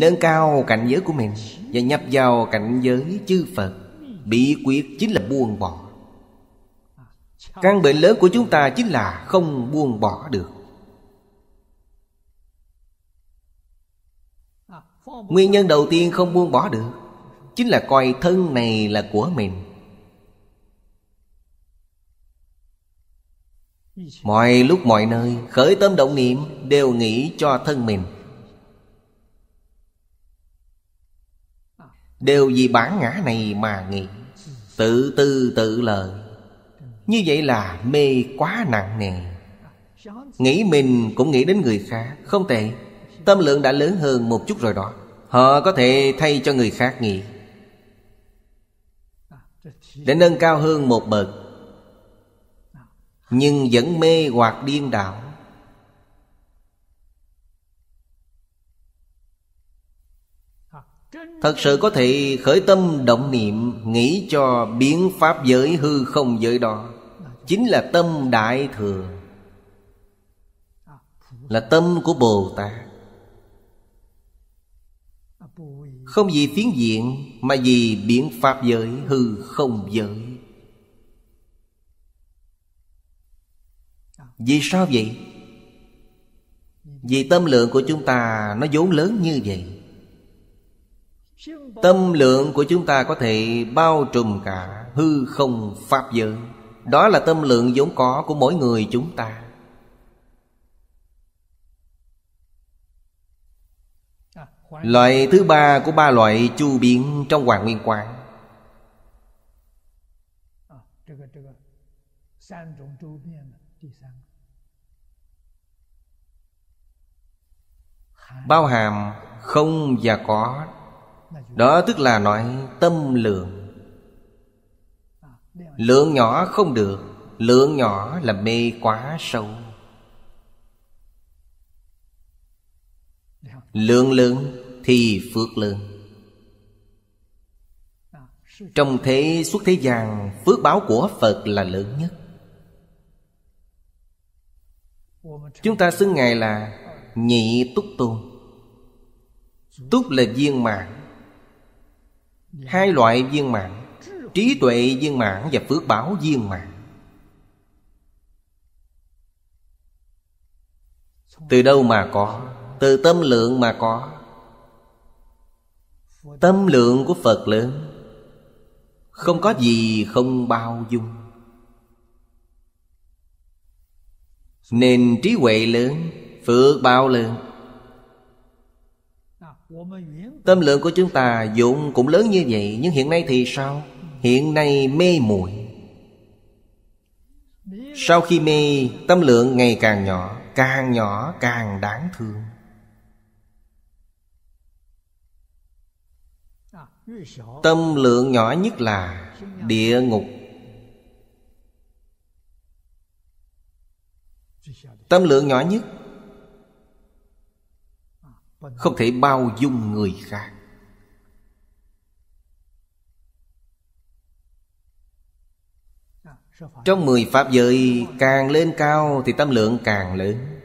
nâng cao cảnh giới của mình và nhập vào cảnh giới chư phật bị quyết chính là buông bỏ căn bệnh lớn của chúng ta chính là không buông bỏ được nguyên nhân đầu tiên không buông bỏ được chính là coi thân này là của mình mọi lúc mọi nơi khởi tâm động niệm đều nghĩ cho thân mình Đều vì bản ngã này mà nghĩ Tự tư tự lợi Như vậy là mê quá nặng nề Nghĩ mình cũng nghĩ đến người khác Không tệ Tâm lượng đã lớn hơn một chút rồi đó Họ có thể thay cho người khác nghĩ Để nâng cao hơn một bậc Nhưng vẫn mê hoặc điên đạo Thật sự có thể khởi tâm động niệm Nghĩ cho biến pháp giới hư không giới đó Chính là tâm đại thừa Là tâm của Bồ Tát Không vì phiến diện Mà vì biến pháp giới hư không giới Vì sao vậy? Vì tâm lượng của chúng ta Nó vốn lớn như vậy Tâm lượng của chúng ta có thể bao trùm cả hư không pháp giới Đó là tâm lượng vốn có của mỗi người chúng ta Loại thứ ba của ba loại chu biến trong Hoàng Nguyên quang Bao hàm không và có đó tức là nói tâm lượng lượng nhỏ không được lượng nhỏ là mê quá sâu lượng lớn thì phước lớn trong thế suốt thế gian phước báo của phật là lớn nhất chúng ta xưng ngài là nhị túc tôn túc là viên mạng hai loại viên mạng trí tuệ viên mãn và phước báo viên mãn từ đâu mà có từ tâm lượng mà có tâm lượng của phật lớn không có gì không bao dung nên trí huệ lớn phước báo lớn Tâm lượng của chúng ta dụng cũng lớn như vậy Nhưng hiện nay thì sao? Hiện nay mê muội Sau khi mê tâm lượng ngày càng nhỏ Càng nhỏ càng đáng thương Tâm lượng nhỏ nhất là địa ngục Tâm lượng nhỏ nhất không thể bao dung người khác trong mười pháp giới càng lên cao thì tâm lượng càng lớn